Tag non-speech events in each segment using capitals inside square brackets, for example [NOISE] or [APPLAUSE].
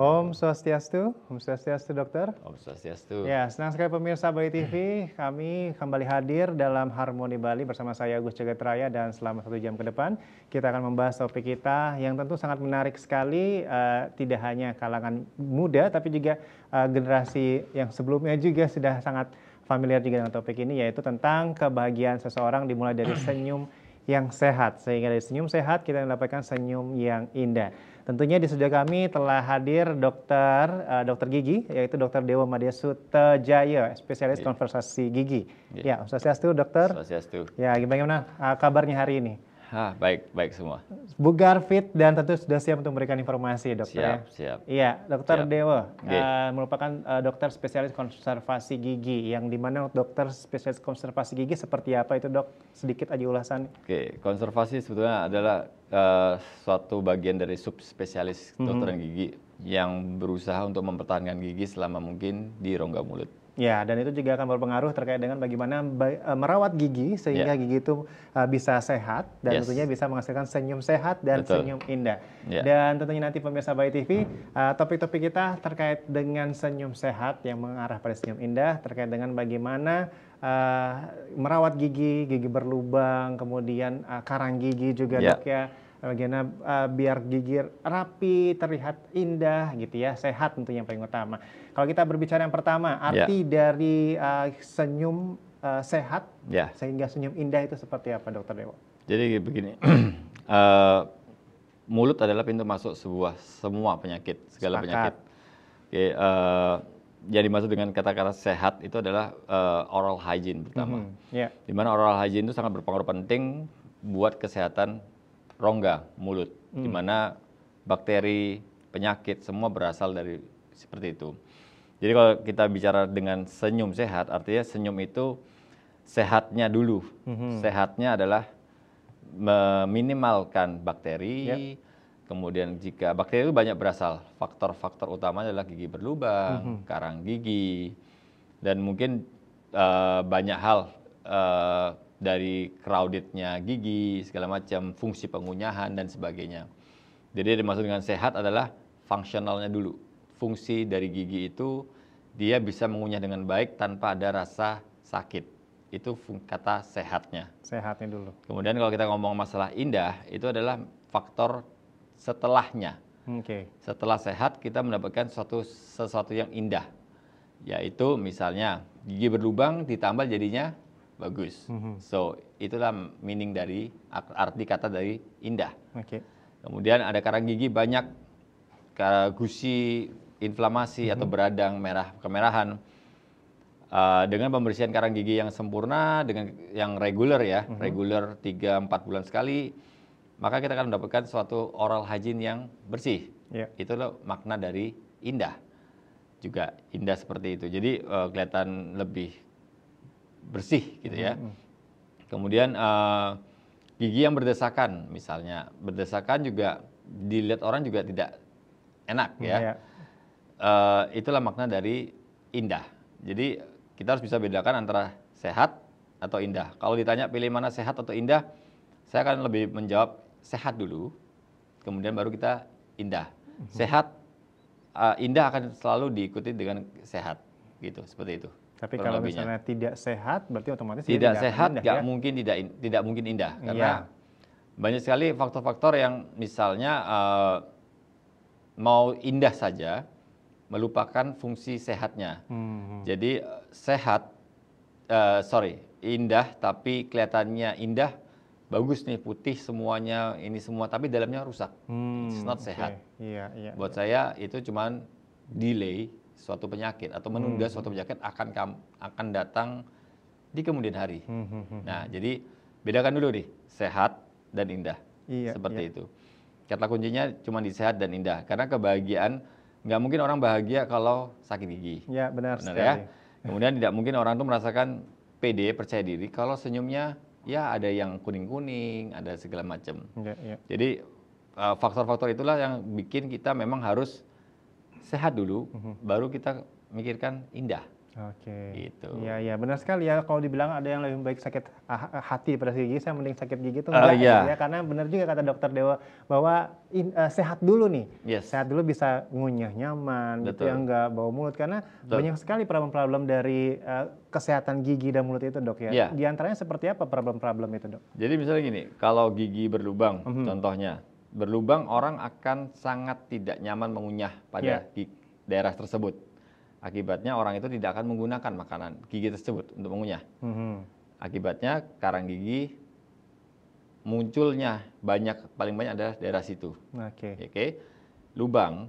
Om Swastiastu, Om Swastiastu dokter. Om Swastiastu. Ya, senang sekali pemirsa Bali TV, kami kembali hadir dalam Harmoni Bali bersama saya Agus Raya dan selama satu jam ke depan kita akan membahas topik kita yang tentu sangat menarik sekali, uh, tidak hanya kalangan muda tapi juga uh, generasi yang sebelumnya juga sudah sangat familiar juga dengan topik ini yaitu tentang kebahagiaan seseorang dimulai dari senyum yang sehat sehingga dari senyum sehat kita mendapatkan senyum yang indah. Tentunya di studio kami telah hadir dokter uh, dokter gigi yaitu dokter Dewa Madesu Tejaya, spesialis yeah. konversasi gigi. Yeah. Ya, swastiastu dokter. Swastiastu. Ya, gimana uh, eh, kabarnya hari ini? Ah, baik, baik semua. Bugar fit dan tentu sudah siap untuk memberikan informasi, dokter. Ya? Siap, siap. Iya, dokter siap. Dewa uh, merupakan uh, dokter spesialis konservasi gigi yang dimana dokter spesialis konservasi gigi seperti apa itu, dok? Sedikit aja ulasan. Oke, konservasi sebetulnya adalah uh, suatu bagian dari subspesialis mm -hmm. gigi yang berusaha untuk mempertahankan gigi selama mungkin di rongga mulut. Ya, dan itu juga akan berpengaruh terkait dengan bagaimana eh, merawat gigi sehingga yeah. gigi itu eh, bisa sehat dan yes. tentunya bisa menghasilkan senyum sehat dan Betul. senyum indah. Yeah. Dan tentunya nanti pemirsa Bay TV, topik eh, topik-topik kita terkait dengan senyum sehat yang mengarah pada senyum indah terkait dengan bagaimana uh, merawat gigi, gigi berlubang, kemudian uh, karang gigi juga yeah. dok ya bagaimana uh, biar gigi rapi, terlihat indah gitu ya, sehat tentunya yang paling utama. Kalau kita berbicara yang pertama, ya. arti yeah. dari uh, senyum uh, sehat yeah. sehingga senyum indah itu seperti apa, Dokter Dewa? Jadi begini, uh, [CLEARS THROAT] mulut adalah pintu masuk sebuah semua penyakit, segala penyakit. Okay, uh, jadi dengan kata-kata sehat itu adalah uh, oral hygiene pertama. Mm -hmm. yeah. Dimana oral hygiene itu sangat berpengaruh penting buat kesehatan rongga mulut, hmm. di mana bakteri, penyakit semua berasal dari seperti itu. Jadi kalau kita bicara dengan senyum sehat, artinya senyum itu sehatnya dulu. hmm Sehatnya adalah meminimalkan bakteri. Yep. Ya. Kemudian jika bakteri itu banyak berasal, faktor-faktor utama adalah gigi berlubang, hmm karang gigi, dan mungkin uh, banyak hal uh, dari crowdednya gigi segala macam fungsi pengunyahan dan sebagainya jadi dimaksud dengan sehat adalah fungsionalnya dulu fungsi dari gigi itu dia bisa mengunyah dengan baik tanpa ada rasa sakit itu kata sehatnya sehatnya dulu kemudian kalau kita ngomong masalah indah itu adalah faktor setelahnya oke okay. setelah sehat kita mendapatkan suatu sesuatu yang indah yaitu misalnya gigi berlubang ditambah jadinya bagus. Mm-hmm. So itulah meaning dari arti kata dari indah. Okay. Kemudian ada karang gigi banyak gusi inflamasi mm-hmm. atau beradang merah kemerahan. Uh, dengan pembersihan karang gigi yang sempurna dengan yang reguler ya, mm-hmm. reguler 3 4 bulan sekali, maka kita akan mendapatkan suatu oral hygiene yang bersih. Yeah. Itulah makna dari indah juga indah seperti itu. Jadi uh, kelihatan lebih bersih gitu ya. Kemudian uh, gigi yang berdesakan misalnya, berdesakan juga dilihat orang juga tidak enak ya. Uh, itulah makna dari indah. Jadi kita harus bisa bedakan antara sehat atau indah. Kalau ditanya pilih mana sehat atau indah, saya akan lebih menjawab sehat dulu, kemudian baru kita indah. Mm-hmm. Sehat, uh, indah akan selalu diikuti dengan sehat, gitu seperti itu. Tapi kalau misalnya tidak sehat, berarti otomatis tidak, tidak sehat, nggak ya? mungkin tidak in, tidak mungkin indah iya. karena ya. banyak sekali faktor-faktor yang misalnya uh, mau indah saja melupakan fungsi sehatnya. Hmm. Jadi eh, sehat, uh, sorry, indah tapi kelihatannya indah, bagus nih putih semuanya ini semua tapi dalamnya rusak. Hmm. It's not okay. sehat. Iya, iya. Buat iya. saya itu cuman delay suatu penyakit atau menunda hmm. suatu penyakit akan akan datang di kemudian hari. Hmm hmm, hmm, hmm, Nah, jadi bedakan dulu nih sehat dan indah. Iya, Seperti iya. itu. Kata kuncinya cuma di sehat dan indah. Karena kebahagiaan nggak mungkin orang bahagia kalau sakit gigi. Iya, benar, benar ya? sekali. ya. Kemudian tidak mungkin orang itu merasakan PD percaya diri kalau senyumnya ya ada yang kuning-kuning, ada segala macam. Ya, ya. Jadi eh, faktor-faktor itulah yang bikin kita memang harus sehat dulu, mm-hmm. baru kita mikirkan indah. Oke. Okay. Gitu. Iya iya benar sekali ya kalau dibilang ada yang lebih baik sakit hati pada gigi, saya mending sakit gigi itu ah, enggak iya. uh, gitu yeah. ya karena benar juga kata dokter Dewa bahwa in, uh, sehat dulu nih. Yes. Sehat dulu bisa ngunyah nyaman Betul. gitu ya enggak bau mulut karena Betul. banyak sekali problem-problem dari uh, kesehatan gigi dan mulut itu dok ya. Yeah. Di antaranya seperti apa problem-problem itu dok? Jadi misalnya gini, kalau gigi berlubang mm-hmm. contohnya berlubang orang akan sangat tidak nyaman mengunyah pada yeah. daerah tersebut. Akibatnya orang itu tidak akan menggunakan makanan gigi tersebut untuk mengunyah. Mm -hmm. Akibatnya karang gigi munculnya banyak paling banyak adalah daerah situ. Oke. Okay. Oke. Okay? Lubang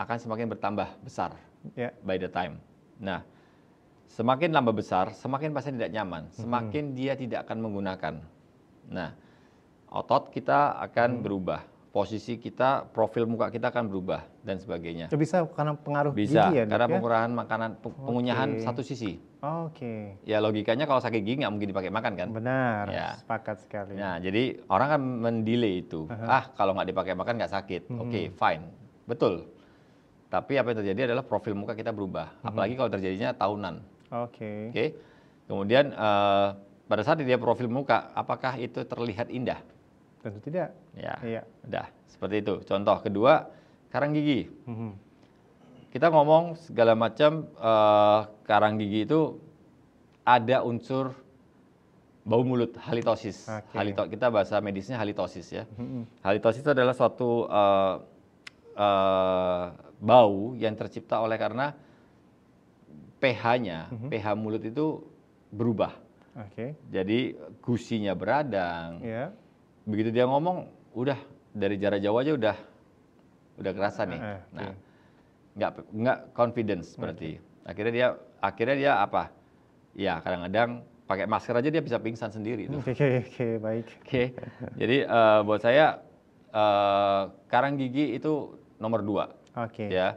akan semakin bertambah besar yeah. by the time. Nah, semakin lama besar, semakin pasien tidak nyaman, hmm. semakin mm -hmm. dia tidak akan menggunakan. Nah, otot kita akan hmm. berubah posisi kita, profil muka kita akan berubah dan sebagainya. Ya, bisa karena pengaruh Bisa, ya? Bisa, karena ya? makanan, pengunyahan okay. satu sisi. Oke. Okay. Ya logikanya kalau sakit gigi nggak mungkin dipakai makan kan? Benar, ya. sepakat sekali. Nah, jadi orang kan mendelay itu. Uh -huh. Ah, kalau nggak dipakai makan nggak sakit. Hmm. Oke, okay, fine. Betul. Tapi apa yang terjadi adalah profil muka kita berubah. Hmm. Apalagi kalau terjadinya tahunan. Oke. Okay. Oke. Okay? Kemudian uh, pada saat dia profil muka, apakah itu terlihat indah? Tentu tidak. Ya. Iya. Udah, seperti itu. Contoh kedua, karang gigi. Mm-hmm. Kita ngomong segala macam uh, karang gigi itu ada unsur bau mulut, halitosis. Okay. Halito, kita bahasa medisnya halitosis ya. Mm-hmm. Halitosis itu adalah suatu uh, uh, bau yang tercipta oleh karena pH-nya, mm-hmm. pH mulut itu berubah. Okay. Jadi gusinya beradang. Yeah begitu dia ngomong udah dari jarak jauh aja udah udah kerasa nih nah iya. nggak nggak confidence berarti akhirnya dia akhirnya dia apa ya kadang-kadang pakai masker aja dia bisa pingsan sendiri oke okay, okay, baik oke okay. jadi uh, buat saya uh, karang gigi itu nomor dua oke okay. ya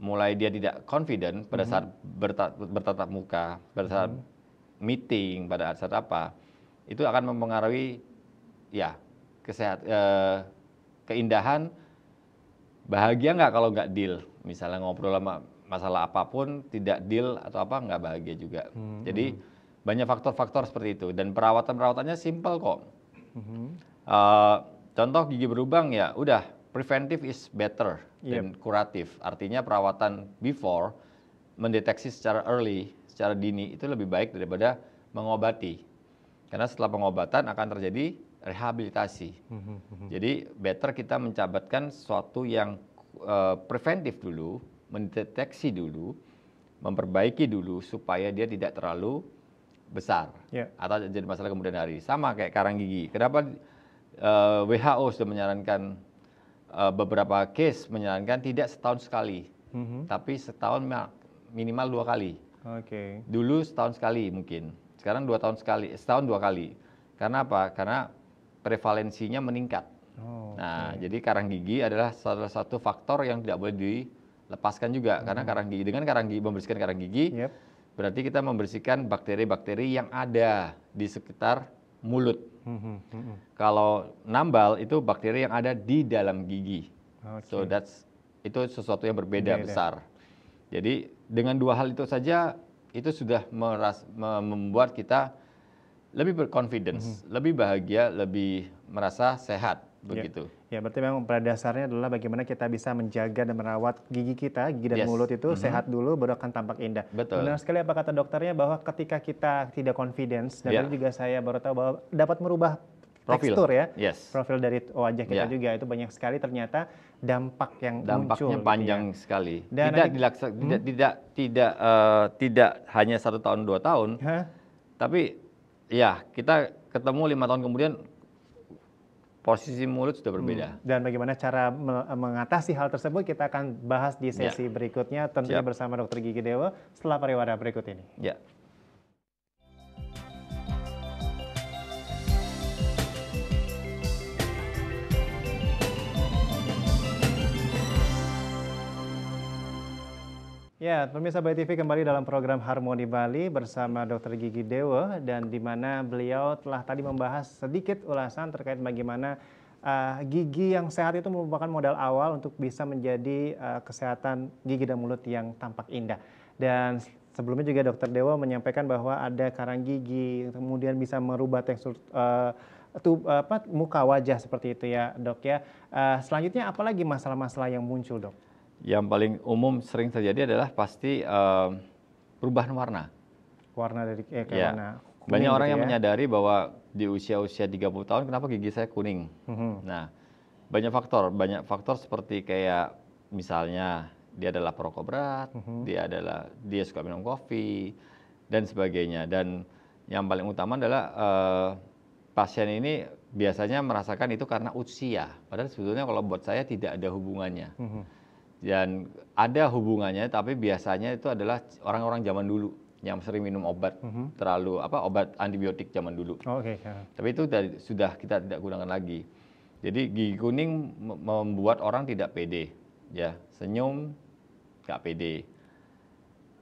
mulai dia tidak confident pada mhm. saat berta bertatap muka pada saat mhm. meeting pada saat apa itu akan mempengaruhi ya kesehat e, keindahan bahagia nggak kalau nggak deal misalnya ngobrol sama masalah apapun tidak deal atau apa nggak bahagia juga hmm. jadi hmm. banyak faktor-faktor seperti itu dan perawatan perawatannya simple kok hmm. e, contoh gigi berubang ya udah preventive is better yep. than kuratif artinya perawatan before mendeteksi secara early secara dini itu lebih baik daripada mengobati karena setelah pengobatan akan terjadi rehabilitasi. Mhm, mhm. Jadi better kita mencabatkan sesuatu yang uh, preventif dulu, mendeteksi dulu, memperbaiki dulu supaya dia tidak terlalu besar yeah. atau jadi masalah kemudian hari. Sama kayak karang gigi. Kenapa uh, eh, WHO sudah menyarankan uh, beberapa case menyarankan tidak setahun sekali, mm-hmm. tapi setahun minimal dua kali. Oke. Okay. Dulu setahun sekali mungkin. Sekarang dua tahun sekali, setahun dua kali. Karena apa? Karena prevalensinya meningkat. Oh, okay. Nah, jadi karang gigi adalah salah satu faktor yang tidak boleh dilepaskan juga hmm. karena karang gigi dengan karang gigi membersihkan karang gigi yep. berarti kita membersihkan bakteri-bakteri yang ada di sekitar mulut. Hmm, hmm, hmm. hmm. Kalau nambal itu bakteri yang ada di dalam gigi. Okay. So that's itu sesuatu yang berbeda Beda. besar. Jadi dengan dua hal itu saja itu sudah meras, membuat kita lebih berconfidence, mm -hmm. lebih bahagia, lebih merasa sehat ya. begitu. Ya. ya, berarti memang pada dasarnya adalah bagaimana kita bisa menjaga dan merawat gigi kita, gigi dan yes. mulut itu mm -hmm. sehat dulu baru akan tampak indah. Betul. Benar sekali apa kata dokternya bahwa ketika kita tidak confidence dan yeah. juga saya baru tahu bahwa dapat merubah profil. tekstur ya, yes. profil dari wajah kita yeah. juga itu banyak sekali ternyata dampak yang dampaknya muncul, gitu ya. panjang ya. sekali. Dan tidak nanti, dilaksa, hmm? tidak tidak tidak, uh, eh, tidak hanya satu tahun dua tahun, huh? tapi Iya, kita ketemu lima tahun kemudian posisi mulut sudah berbeda. Hmm. Dan bagaimana cara mengatasi hal tersebut kita akan bahas di iya. sesi ya. berikutnya tentunya Siap. bersama Dr. Gigi Dewa setelah pariwara berikut ini. Ya. Ya, pemirsa Bay TV kembali dalam program Harmoni Bali bersama Dr. Gigi Dewa dan di mana beliau telah tadi membahas sedikit ulasan terkait bagaimana uh, gigi yang sehat itu merupakan modal awal untuk bisa menjadi uh, kesehatan gigi dan mulut yang tampak indah. Dan sebelumnya juga Dokter Dewa menyampaikan bahwa ada karang gigi kemudian bisa merubah tekstur uh, apa, muka wajah seperti itu ya dok ya. Uh, selanjutnya apalagi masalah-masalah yang muncul dok? Yang paling umum sering terjadi adalah pasti uh, perubahan warna. Warna dari eh, ya. warna kuning Banyak orang gitu yang ya? menyadari bahwa di usia-usia 30 tahun kenapa gigi saya kuning. Hmm. Nah, banyak faktor, banyak faktor seperti kayak misalnya dia adalah perokok berat, hmm. dia adalah dia suka minum kopi dan sebagainya dan yang paling utama adalah uh, pasien ini biasanya merasakan itu karena usia. Padahal sebetulnya kalau buat saya tidak ada hubungannya. Mm -hmm dan ada hubungannya tapi biasanya itu adalah orang-orang zaman dulu yang sering minum obat mm -hmm. terlalu apa obat antibiotik zaman dulu. Oh, Oke. Okay. Ya. Tapi itu dari, sudah kita tidak gunakan lagi. Jadi gigi kuning membuat orang tidak pede, ya senyum nggak pede,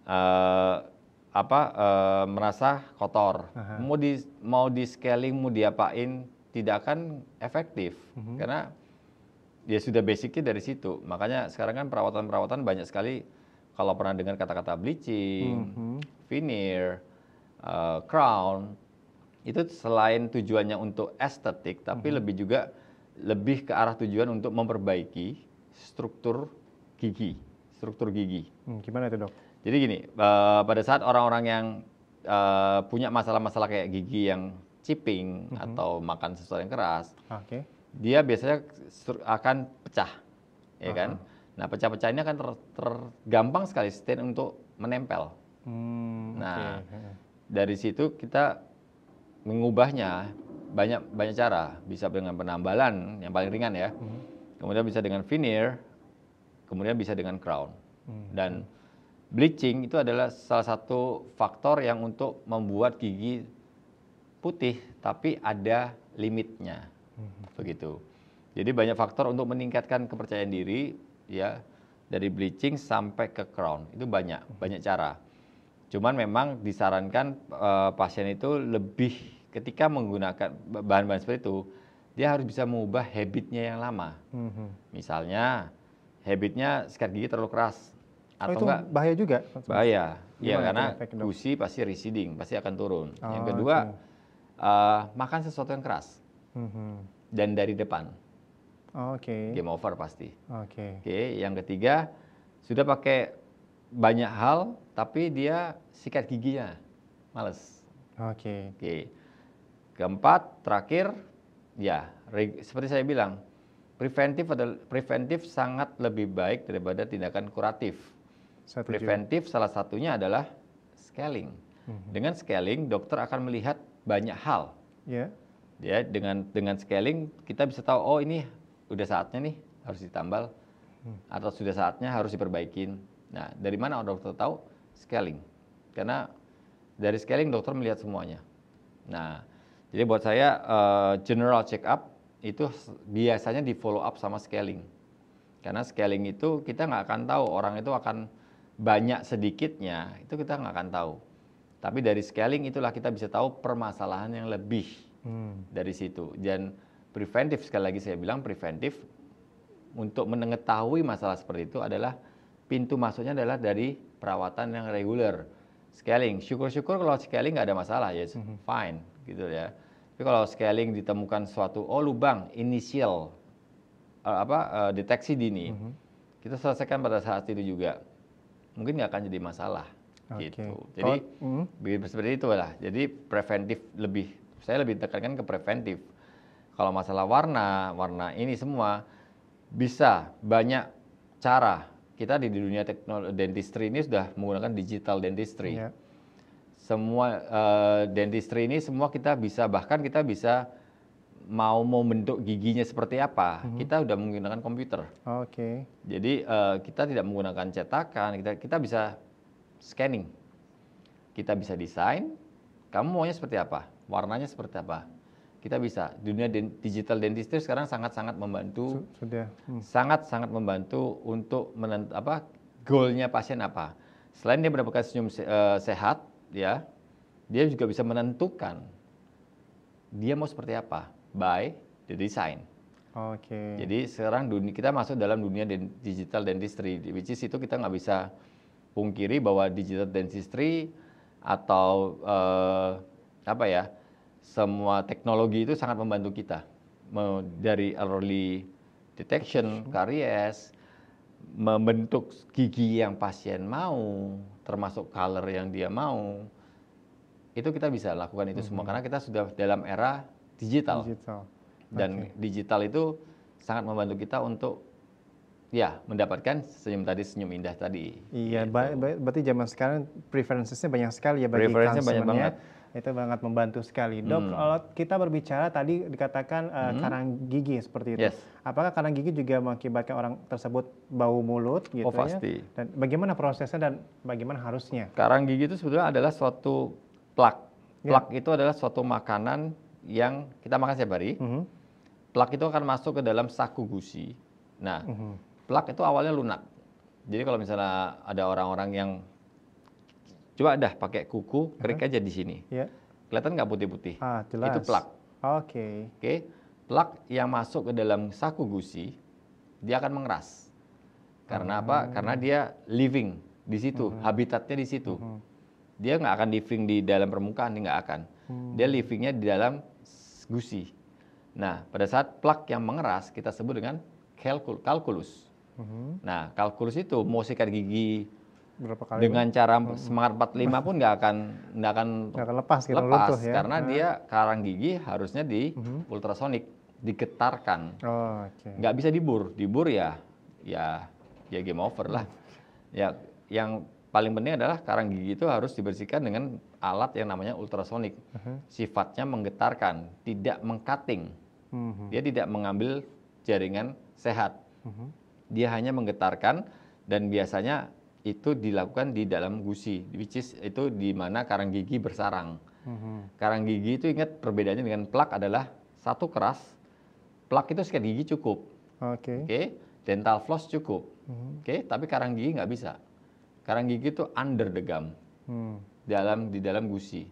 uh, apa uh, merasa kotor, uh -huh. mau di mau di scaling mau diapain tidak akan efektif mm -hmm. karena ya sudah basicnya dari situ. Makanya sekarang kan perawatan-perawatan banyak sekali kalau pernah dengar kata-kata bleaching, mm -hmm. veneer, uh, crown, itu selain tujuannya untuk estetik, tapi mm -hmm. lebih juga lebih ke arah tujuan untuk memperbaiki struktur gigi, struktur gigi. Hmm, gimana itu dok? Jadi gini, uh, pada saat orang-orang yang uh, punya masalah-masalah kayak gigi yang chipping mm -hmm. atau makan sesuatu yang keras, okay dia biasanya akan pecah, ya Uh kan? -huh. Nah, pecah-pecah ini akan tergampang ter sekali stain untuk menempel. Hmm, nah, okay. dari situ kita mengubahnya banyak banyak cara, bisa dengan penambalan yang paling ringan ya. -huh. Hmm. Kemudian bisa dengan veneer, kemudian bisa dengan crown. -huh. Hmm. Dan bleaching itu adalah salah satu faktor yang untuk membuat gigi putih tapi ada limitnya. Hmm. begitu. Jadi banyak faktor untuk meningkatkan kepercayaan diri ya dari bleaching sampai ke crown itu banyak hmm. banyak cara. Cuman memang disarankan uh, pasien itu lebih ketika menggunakan bahan-bahan seperti itu dia harus bisa mengubah habitnya yang lama. hmm Misalnya habitnya sikat gigi terlalu keras oh, atau oh, itu enggak bahaya juga. Bahaya. Iya karena gusi pasti receding, pasti akan turun. Oh, yang kedua okay. uh, eh, makan sesuatu yang keras hmm. dan dari depan. Oke. Okay. Game over pasti. Oke. Okay. Oke, okay, yang ketiga sudah pakai banyak hal tapi dia sikat giginya males. Oke. Okay. Oke. Okay. Keempat, terakhir ya seperti saya bilang preventif adalah preventif sangat lebih baik daripada tindakan kuratif. Preventif salah satunya adalah scaling. Mm-hmm. Dengan scaling, dokter akan melihat banyak hal. Yeah ya dengan dengan scaling kita bisa tahu oh ini udah saatnya nih harus ditambal hmm. atau sudah saatnya harus diperbaikin nah dari mana dokter tahu scaling karena dari scaling dokter melihat semuanya nah jadi buat saya uh, general check up itu biasanya di follow up sama scaling karena scaling itu kita nggak akan tahu orang itu akan banyak sedikitnya itu kita nggak akan tahu tapi dari scaling itulah kita bisa tahu permasalahan yang lebih Hmm. dari situ dan preventif sekali lagi saya bilang preventif untuk mengetahui masalah seperti itu adalah pintu masuknya adalah dari perawatan yang reguler scaling syukur-syukur kalau scaling nggak ada masalah ya -hmm. fine gitu ya tapi kalau scaling ditemukan suatu oh lubang inisial uh, apa uh, deteksi dini mm -hmm. kita selesaikan pada saat itu juga mungkin nggak akan jadi masalah okay. gitu jadi oh, mm -hmm. seperti itu lah jadi preventif lebih saya lebih tekankan ke preventif. Kalau masalah warna, warna ini semua bisa banyak cara. Kita di dunia teknologi dentistry ini sudah menggunakan digital dentistry. Yeah. Semua uh, eh, dentistry ini semua kita bisa bahkan kita bisa mau mau bentuk giginya seperti apa, mm-hmm. kita sudah menggunakan komputer. Oke. Okay. Jadi uh, kita tidak menggunakan cetakan, kita kita bisa scanning, kita bisa desain. Kamu maunya seperti apa? warnanya seperti apa kita bisa dunia digital dentistry sekarang sangat-sangat membantu sudah hmm. sangat-sangat membantu untuk menentu apa goalnya pasien apa selain dia mendapatkan senyum se uh, sehat ya dia juga bisa menentukan dia mau seperti apa by the design oke okay. jadi sekarang dunia kita masuk dalam dunia digital dentistry which is itu kita nggak bisa pungkiri bahwa digital dentistry atau uh, apa ya semua teknologi itu sangat membantu kita dari early detection karies membentuk gigi yang pasien mau termasuk color yang dia mau itu kita bisa lakukan itu semua mm-hmm. karena kita sudah dalam era digital, digital. dan okay. digital itu sangat membantu kita untuk ya mendapatkan senyum tadi senyum indah tadi iya gitu. berarti zaman sekarang preferensinya banyak sekali ya bagi banyak itu sangat membantu sekali. Dok, hmm. kalau kita berbicara tadi dikatakan uh, hmm. karang gigi seperti itu. Yes. Apakah karang gigi juga mengakibatkan orang tersebut bau mulut gitu oh, ya? pasti. ya? Dan bagaimana prosesnya dan bagaimana harusnya? Karang gigi itu sebetulnya adalah suatu plak. Ya. Plak itu adalah suatu makanan yang kita makan setiap hari. -hmm. Plak itu akan masuk ke dalam saku gusi. Nah, -hmm. plak itu awalnya lunak. Jadi kalau misalnya ada orang-orang yang Coba dah pakai kuku, kerik aja di sini. Yeah. Kelihatan nggak putih-putih? Ah, jelas. Itu plak. Oke. Okay. Oke. Okay? Plak yang masuk ke dalam saku gusi, dia akan mengeras. Karena hmm. apa? Karena dia living di situ, hmm. habitatnya di situ. Hmm. Dia nggak akan living di dalam permukaan, dia nggak akan. Hmm. Dia livingnya di dalam gusi. Nah, pada saat plak yang mengeras, kita sebut dengan kalkulus. Hmm. Nah, kalkulus itu mau sikat gigi, berapa kali dengan pun. cara hmm. semangat 45 pun nggak akan nggak akan, gak akan lepas, gitu, lepas lutuh, ya? karena nah. dia karang gigi harusnya di -huh. Hmm. ultrasonik digetarkan oh, nggak oh, okay. bisa dibur dibur ya ya ya game over lah ya yang paling penting adalah karang gigi itu harus dibersihkan dengan alat yang namanya ultrasonik. Uh-huh. Sifatnya menggetarkan, tidak mengkating Uh-huh. Dia tidak mengambil jaringan sehat. Uh-huh. Dia hanya menggetarkan dan biasanya itu dilakukan di dalam gusi, which is itu di mana karang gigi bersarang. Mm-hmm. Karang gigi itu ingat perbedaannya dengan plak adalah satu keras, plak itu sekali gigi cukup, oke, okay. okay? dental floss cukup, mm-hmm. oke, okay? tapi karang gigi nggak bisa. Karang gigi itu under the gum, mm. dalam di dalam gusi.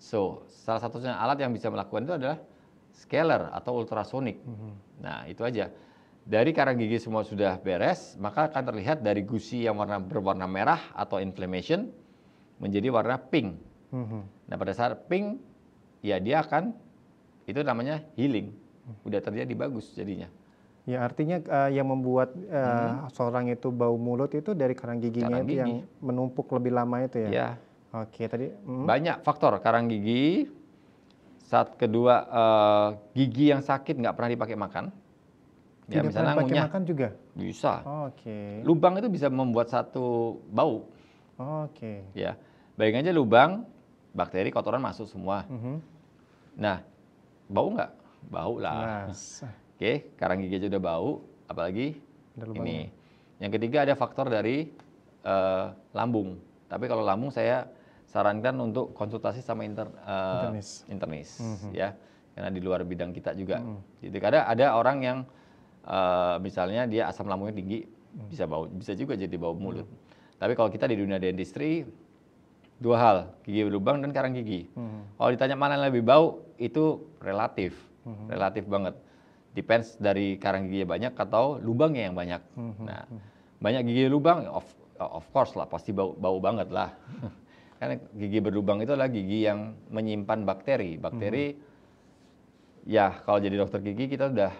So salah satunya alat yang bisa melakukan itu adalah scaler atau ultrasonik. Mm-hmm. Nah itu aja dari karang gigi semua sudah beres, maka akan terlihat dari gusi yang warna berwarna merah atau inflammation menjadi warna pink. Mm-hmm. Nah pada saat pink, ya dia akan itu namanya healing, mm-hmm. udah terjadi bagus jadinya. Ya artinya uh, yang membuat uh, hmm. seorang itu bau mulut itu dari karang giginya karang gigi. yang menumpuk lebih lama itu ya. ya. Oke tadi hmm. banyak faktor karang gigi. Saat kedua uh, gigi yang sakit nggak pernah dipakai makan. Ya, Tidak misalnya pakai makan juga? Bisa. Oh, Oke. Okay. Lubang itu bisa membuat satu bau. Oh, Oke. Okay. Ya. bayang aja lubang, bakteri, kotoran masuk semua. Mm -hmm. Nah, bau nggak? Bau lah. Yes. Oke, okay, karang gigi aja udah bau, apalagi ini. Yang ketiga ada faktor dari uh, lambung. Tapi kalau lambung saya sarankan untuk konsultasi sama inter, uh, internis, internis mm -hmm. ya, karena di luar bidang kita juga. Mm -hmm. Jadi kadang ada orang yang uh, misalnya dia asam lambungnya tinggi hmm. bisa bau bisa juga jadi bau hmm. mulut. Hmm. Tapi kalau kita di dunia dentistry dua hal gigi berlubang dan karang gigi. Hmm. Kalau ditanya mana yang lebih bau itu relatif, hmm. relatif banget. Depends dari karang gigi banyak atau lubangnya yang banyak. Hmm. hmm nah banyak gigi lubang of of course lah pasti bau bau banget lah. [LAUGHS] Karena gigi berlubang itu adalah gigi yang menyimpan bakteri. Bakteri, hmm. ya kalau jadi dokter gigi kita udah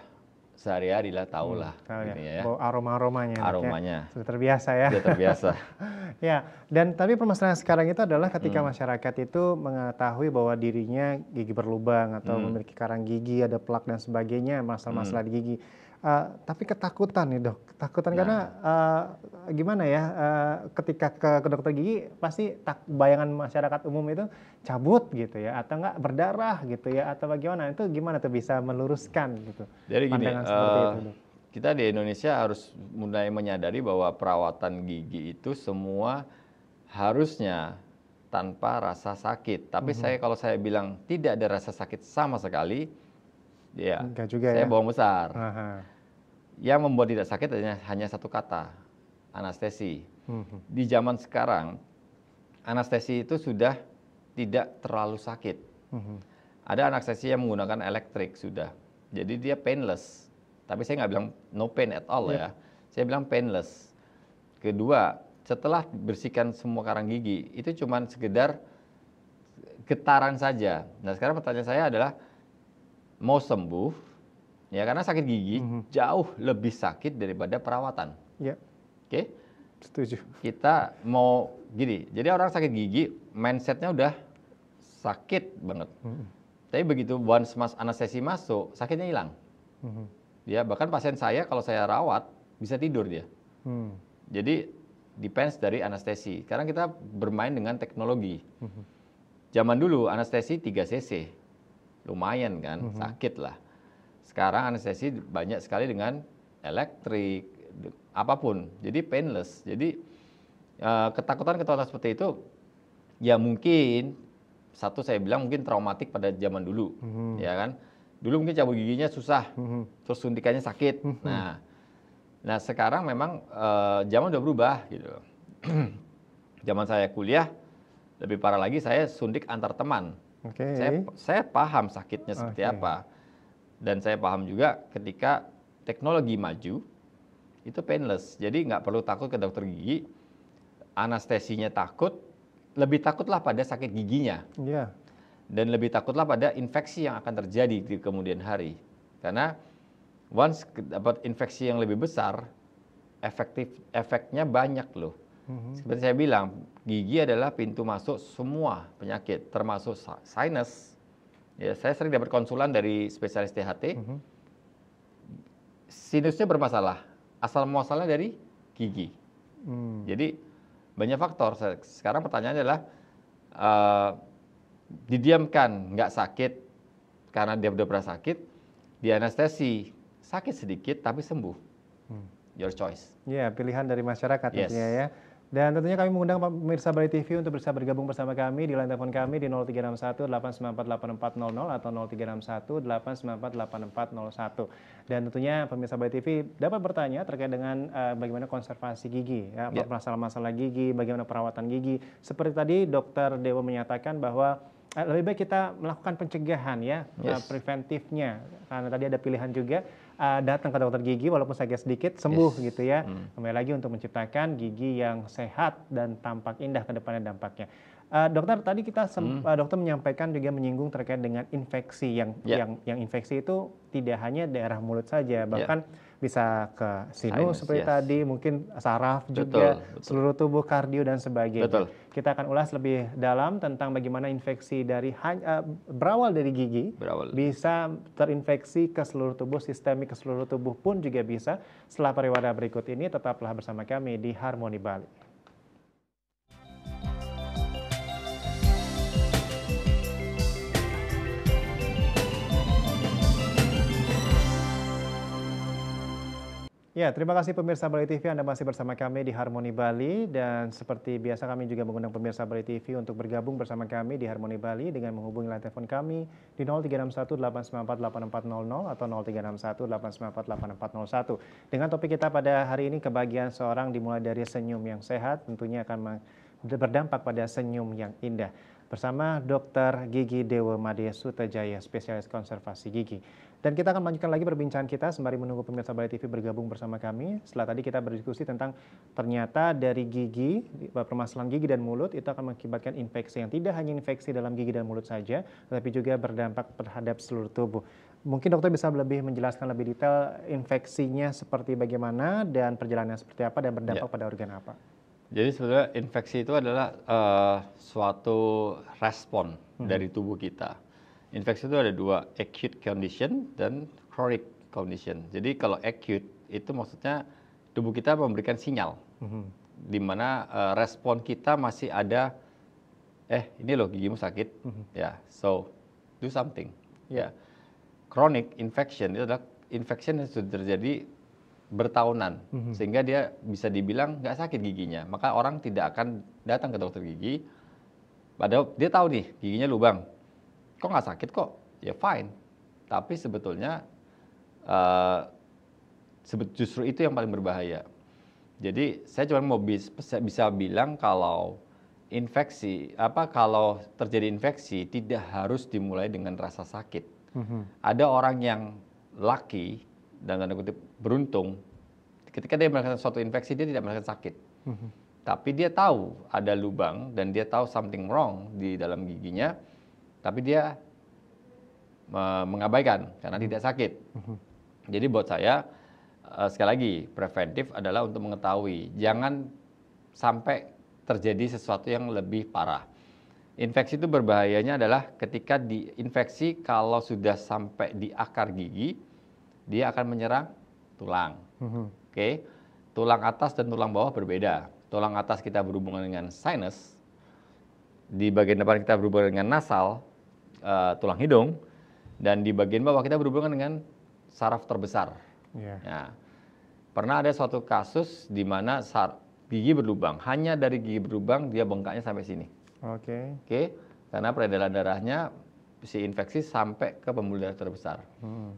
sehari-hari lah tahu lah hmm, ya. aroma-aromanya ya. aromanya sudah terbiasa ya sudah terbiasa [LAUGHS] ya dan tapi permasalahan sekarang itu adalah ketika hmm. masyarakat itu mengetahui bahwa dirinya gigi berlubang atau hmm. memiliki karang gigi ada plak dan sebagainya masalah-masalah hmm. di gigi Uh, tapi ketakutan nih dok, ketakutan ya. karena uh, gimana ya, uh, ketika ke, ke dokter gigi pasti tak, bayangan masyarakat umum itu cabut gitu ya, atau enggak berdarah gitu ya, atau bagaimana itu gimana tuh bisa meluruskan gitu. Jadi gini, uh, itu, kita di Indonesia harus mulai menyadari bahwa perawatan gigi itu semua harusnya tanpa rasa sakit. Tapi mm -hmm. saya kalau saya bilang tidak ada rasa sakit sama sekali, Iya. Enggak juga saya ya. Saya bohong besar. Aha. Yang membuat tidak sakit hanya, hanya satu kata, anestesi. Hmm. Di zaman sekarang, anestesi itu sudah tidak terlalu sakit. Hmm. Ada anestesi yang menggunakan elektrik sudah. Jadi dia painless. Tapi saya nggak bilang no pain at all yeah. ya. Saya bilang painless. Kedua, setelah bersihkan semua karang gigi, itu cuma sekedar getaran saja. Nah sekarang pertanyaan saya adalah, mau sembuh, ya karena sakit gigi mm -hmm. jauh lebih sakit daripada perawatan. Yeah. Oke? Okay? Setuju. Kita mau gini, jadi orang sakit gigi mindsetnya udah sakit banget. Mm -hmm. Tapi begitu once semas anestesi masuk, sakitnya hilang. Mm -hmm. Ya bahkan pasien saya kalau saya rawat bisa tidur dia. Mm. Jadi depends dari anestesi. Karena kita bermain dengan teknologi. Mm -hmm. Zaman dulu anestesi 3 cc lumayan kan, mm-hmm. sakit lah. Sekarang anestesi banyak sekali dengan elektrik, apapun. Jadi painless. Jadi eh, ketakutan-ketakutan seperti itu ya mungkin satu saya bilang mungkin traumatik pada zaman dulu, mm-hmm. ya kan. Dulu mungkin cabut giginya susah, mm-hmm. terus suntikannya sakit. Mm-hmm. Nah, nah sekarang memang uh, zaman sudah berubah gitu. [CLEARS THROAT] zaman saya kuliah lebih parah lagi saya suntik antar teman. Okay. Saya saya paham sakitnya seperti okay. apa. Dan saya paham juga ketika teknologi maju itu painless. Jadi nggak perlu takut ke dokter gigi. Anestesinya takut, lebih takutlah pada sakit giginya. Yeah. Dan lebih takutlah pada infeksi yang akan terjadi di kemudian hari. Karena once dapat infeksi yang lebih besar, efektif efeknya banyak loh Hmm. Seperti saya bilang, gigi adalah pintu masuk semua penyakit, termasuk sinus. Ya, saya sering dapat konsulan dari spesialis THT. Hmm. Sinusnya bermasalah, asal muasalnya dari gigi. Mm. Jadi banyak faktor. Sekarang pertanyaannya adalah uh, didiamkan, nggak sakit karena dia sudah pernah sakit, di dianestesi sakit sedikit tapi sembuh. Hmm. Your choice. Ya, yeah, pilihan dari masyarakat yes. ya. Dan tentunya kami mengundang pemirsa Bali TV untuk bisa bergabung bersama kami di line telepon kami di 0361 8948400 atau 0361 8948401. Dan tentunya pemirsa Bali TV dapat bertanya terkait dengan uh, bagaimana konservasi gigi, ya, ya, masalah-masalah gigi, bagaimana perawatan gigi. Seperti tadi dokter Dewa menyatakan bahwa eh, lebih baik kita melakukan pencegahan ya, eh, yes. preventifnya. Karena tadi ada pilihan juga uh, datang ke dokter gigi walaupun sakit sedikit sembuh yes. gitu ya. Hmm. Kembali lagi untuk menciptakan gigi yang sehat dan tampak indah ke depannya dampaknya. Uh, dokter tadi kita hmm. uh, dokter menyampaikan juga menyinggung terkait dengan infeksi yang yeah. yang yang infeksi itu tidak hanya daerah mulut saja ya. bahkan yeah bisa ke sinus seperti tadi, mungkin saraf juga, seluruh tubuh kardio dan sebagainya. Kita akan ulas lebih dalam tentang bagaimana infeksi dari uh, berawal dari gigi bisa terinfeksi ke seluruh tubuh, sistemik ke seluruh tubuh pun juga bisa. Setelah pariwara berikut ini tetaplah bersama kami di Harmoni Bali. Ya, terima kasih pemirsa Bali TV Anda masih bersama kami di Harmoni Bali dan seperti biasa kami juga mengundang pemirsa Bali TV untuk bergabung bersama kami di Harmoni Bali dengan menghubungi line telepon kami di 0361894800 atau 036189484401. Dengan topik kita pada hari ini kebahagiaan seorang dimulai dari senyum yang sehat tentunya akan berdampak pada senyum yang indah bersama Dr. Gigi Dewa Madesu Sutajaya, spesialis konservasi gigi. Dan kita akan melanjutkan lagi perbincangan kita sembari menunggu pemirsa Balai TV bergabung bersama kami. Setelah tadi kita berdiskusi tentang ternyata dari gigi, permasalahan gigi dan mulut itu akan mengakibatkan infeksi yang tidak hanya infeksi dalam gigi dan mulut saja, tetapi juga berdampak terhadap seluruh tubuh. Mungkin dokter bisa lebih menjelaskan lebih detail infeksinya seperti bagaimana dan perjalanannya seperti apa dan berdampak ya. pada organ apa. Jadi sebenarnya infeksi itu adalah uh, suatu respon hmm. dari tubuh kita infeksi itu ada dua, acute condition dan chronic condition. Jadi kalau acute itu maksudnya tubuh kita memberikan sinyal, mm-hmm. di mana uh, respon kita masih ada, eh ini loh gigimu sakit, mm-hmm. ya, yeah. so do something. Ya, yeah. chronic infection itu adalah infection yang sudah terjadi bertahunan, mm-hmm. sehingga dia bisa dibilang nggak sakit giginya, maka orang tidak akan datang ke dokter gigi. Padahal dia tahu nih giginya lubang, kok nggak sakit kok ya fine tapi sebetulnya uh, justru itu yang paling berbahaya jadi saya cuma mau bisa bilang kalau infeksi apa kalau terjadi infeksi tidak harus dimulai dengan rasa sakit mm-hmm. ada orang yang lucky dan tanda kutip beruntung ketika dia melakukan suatu infeksi dia tidak merasakan sakit mm-hmm. tapi dia tahu ada lubang dan dia tahu something wrong di dalam giginya tapi dia mengabaikan karena hmm. tidak sakit. Hmm. Jadi buat saya eh, sekali lagi preventif adalah untuk mengetahui jangan sampai terjadi sesuatu yang lebih parah. Infeksi itu berbahayanya adalah ketika diinfeksi kalau sudah sampai di akar gigi dia akan menyerang tulang. Hmm. Oke. Okay? Tulang atas dan tulang bawah berbeda. Tulang atas kita berhubungan dengan sinus, di bagian depan kita berhubungan dengan nasal, uh, tulang hidung dan di bagian bawah kita berhubungan dengan saraf terbesar. Yeah. Nah, ya. pernah ada suatu kasus di mana gigi berlubang, hanya dari gigi berlubang dia bengkaknya sampai sini. Oke. Okay. Oke, okay? karena peredaran darahnya si infeksi sampai ke pembuluh darah terbesar. Hmm.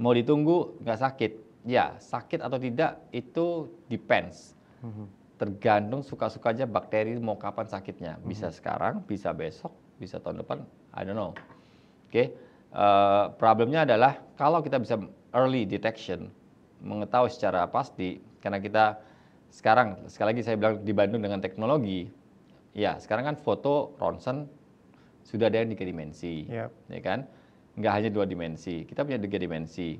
Mau ditunggu nggak sakit? Ya, sakit atau tidak itu depends. Hmm. Tergantung suka-sukanya bakteri mau kapan sakitnya. Bisa hmm. sekarang, bisa besok, bisa tahun depan, I don't know. Oke, okay? uh, problemnya adalah kalau kita bisa early detection, mengetahui secara pasti, karena kita sekarang sekali lagi saya bilang dibanding dengan teknologi, ya sekarang kan foto ronsen sudah ada yang tiga dimensi, yep. ya kan? Nggak hanya dua dimensi, kita punya tiga dimensi.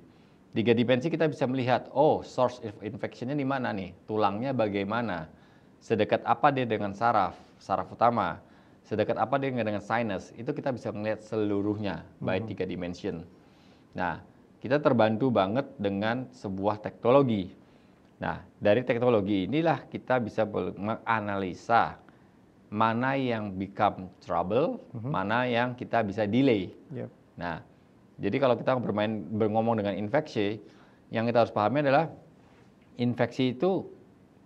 Tiga dimensi kita bisa melihat, oh source infectionnya di mana nih, tulangnya bagaimana, sedekat apa dia dengan saraf, saraf utama Sedekat apa dengan dengan sinus itu kita bisa melihat seluruhnya hmm. tiga dimension. Nah, kita terbantu banget dengan sebuah teknologi. Nah, dari teknologi inilah kita bisa menganalisa mana yang become trouble, mm -hmm. mana yang kita bisa delay. Yep. Nah, jadi kalau kita bermain berngomong dengan infeksi, yang kita harus pahami adalah infeksi itu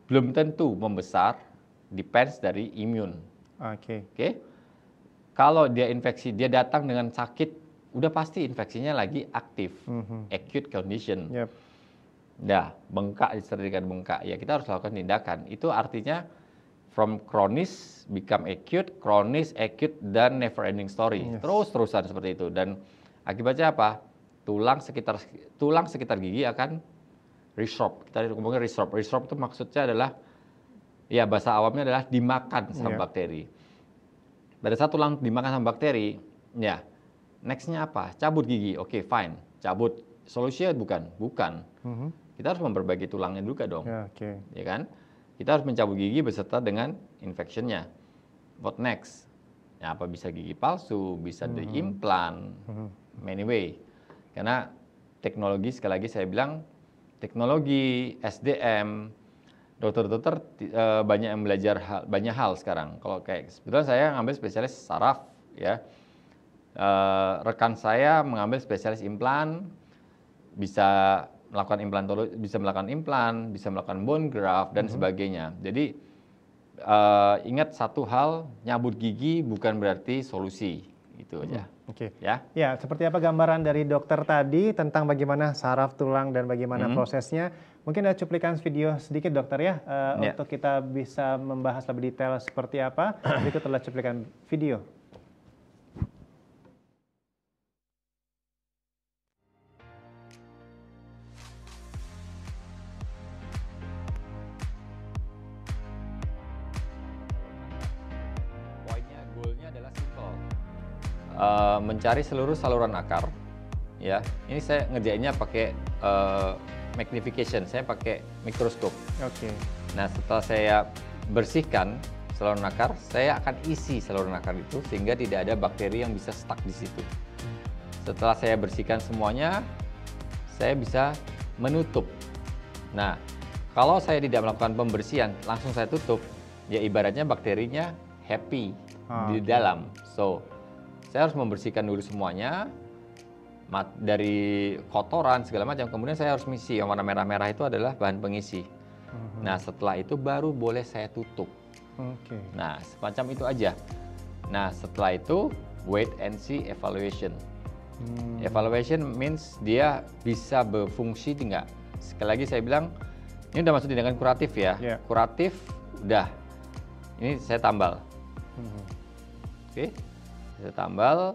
belum tentu membesar depends dari imun. Oke. Okay. Okay? Kalau dia infeksi, dia datang dengan sakit, udah pasti infeksinya lagi aktif, mm-hmm. acute condition. Yep. Nah, bengkak disertikan bengkak, ya kita harus lakukan tindakan. Itu artinya from kronis become acute, kronis, acute dan never ending story. Yes. Terus-terusan seperti itu dan akibatnya apa? Tulang sekitar tulang sekitar gigi akan resorb. Kita ngomongin resorb. Resorb itu maksudnya adalah ya bahasa awamnya adalah dimakan sama yeah. bakteri. Dari satu tulang dimakan sama bakteri, ya. Nextnya apa? Cabut gigi. Oke, okay, fine. Cabut. Solusinya bukan, bukan. Mm -hmm. Kita harus memperbaiki tulangnya juga dong. Yeah, okay. Ya kan? Kita harus mencabut gigi beserta dengan infeksinya. What next? Ya, apa bisa gigi palsu, bisa mm -hmm. diimplan, mm -hmm. many way. Karena teknologi sekali lagi saya bilang teknologi SDM dokter-dokter eh, banyak yang belajar hal, banyak hal sekarang. Kalau kayak sebetulnya saya ngambil spesialis saraf ya. E, rekan saya mengambil spesialis implan bisa melakukan implan, bisa melakukan implan, bisa melakukan bone graft dan mm -hmm. sebagainya. Jadi e, ingat satu hal, nyabut gigi bukan berarti solusi itu aja. Hmm. Oke. Okay. Ya. Ya, seperti apa gambaran dari dokter tadi tentang bagaimana saraf tulang dan bagaimana hmm. prosesnya Mungkin ada cuplikan video sedikit dokter ya, uh, ya. untuk kita bisa membahas lebih detail seperti apa. [CLEARS THROAT] Berikut adalah cuplikan video. Eh, mencari seluruh saluran akar ya ini saya ngerjainnya pakai uh, magnification, saya pakai mikroskop. Oke. Okay. Nah setelah saya bersihkan saluran nakar, saya akan isi saluran nakar itu sehingga tidak ada bakteri yang bisa stuck di situ. Setelah saya bersihkan semuanya, saya bisa menutup. Nah, kalau saya tidak melakukan pembersihan, langsung saya tutup, ya ibaratnya bakterinya happy ah, di dalam. So, saya harus membersihkan dulu semuanya, mat, dari kotoran segala macam. Kemudian saya harus misi yang warna merah-merah itu adalah bahan pengisi. Mm-hmm. Nah setelah itu baru boleh saya tutup. Okay. Nah semacam itu aja. Nah setelah itu wait and see evaluation. Hmm. Evaluation means dia bisa berfungsi tidak. Sekali lagi saya bilang ini udah masuk tindakan kuratif ya. Yeah. Kuratif udah. Ini saya tambal. Hmm. Oke, okay. saya tambal.